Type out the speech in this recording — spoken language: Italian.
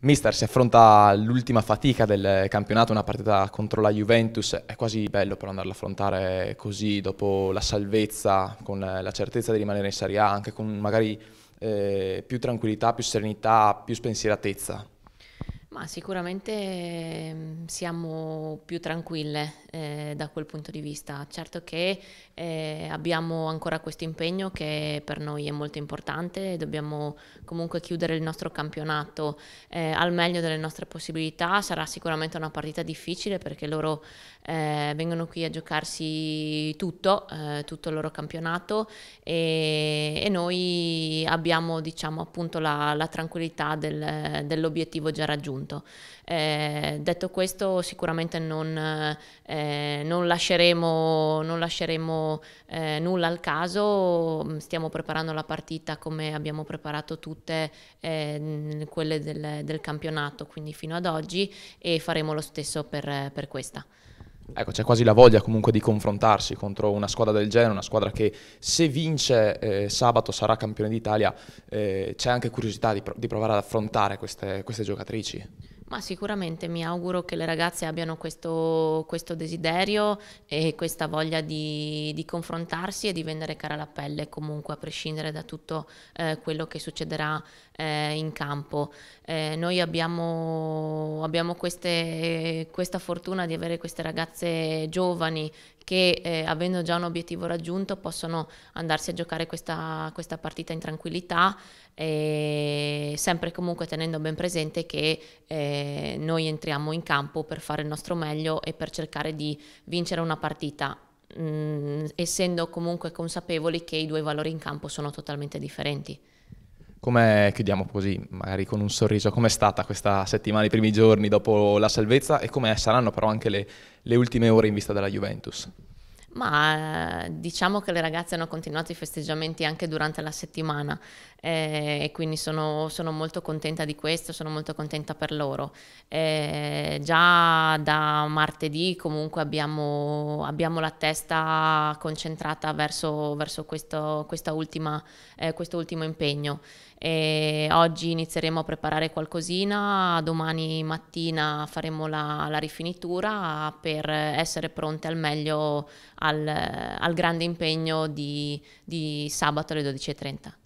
Mister, si affronta l'ultima fatica del campionato, una partita contro la Juventus, è quasi bello però andarla a affrontare così, dopo la salvezza, con la certezza di rimanere in Serie A, anche con magari eh, più tranquillità, più serenità, più spensieratezza. Ma sicuramente mm, siamo più tranquille, eh, da quel punto di vista. Certo che eh, abbiamo ancora questo impegno che per noi è molto importante, dobbiamo comunque chiudere il nostro campionato eh, al meglio delle nostre possibilità, sarà sicuramente una partita difficile perché loro eh, vengono qui a giocarsi tutto, eh, tutto il loro campionato e, e noi abbiamo diciamo appunto la, la tranquillità del, dell'obiettivo già raggiunto. Eh, detto questo sicuramente non... Eh, eh, non lasceremo, non lasceremo eh, nulla al caso, mm, stiamo preparando la partita come abbiamo preparato tutte eh, quelle del, del, campionato, quindi fino ad oggi, e faremo lo stesso per, per questa. Ecco, c'è quasi la voglia comunque di confrontarsi contro una squadra del genere, una squadra che se vince eh, sabato sarà campione d'Italia, eh, c'è anche curiosità di, pro di, provare ad affrontare queste, queste giocatrici. Ma sicuramente mi auguro che le ragazze abbiano questo, questo desiderio e questa voglia di, di, confrontarsi e di vendere cara la pelle, comunque a prescindere da tutto eh, quello che succederà eh, in campo. Eh, noi abbiamo, abbiamo queste, questa fortuna di avere queste ragazze ragazze giovani che eh, avendo già un obiettivo raggiunto possono andarsi a giocare questa, questa partita in tranquillità, eh, sempre comunque tenendo ben presente che eh, noi entriamo in campo per fare il nostro meglio e per cercare di vincere una partita. Mm, essendo comunque consapevoli che i due valori in campo sono totalmente differenti. Come chiudiamo così, magari con un sorriso, com'è stata questa settimana, i primi giorni dopo la salvezza e come saranno però anche le, le ultime ore in vista della Juventus? ma eh, diciamo che le ragazze hanno continuato i festeggiamenti anche durante la settimana eh, e quindi sono, sono, molto contenta di questo, sono molto contenta per loro. Eh, già da martedì comunque abbiamo, abbiamo la testa concentrata verso, verso questo, ultima, eh, questo ultimo impegno. E oggi inizieremo a preparare qualcosina, domani mattina faremo la, la rifinitura per essere pronte al meglio al, al grande impegno di, di sabato alle 12.30.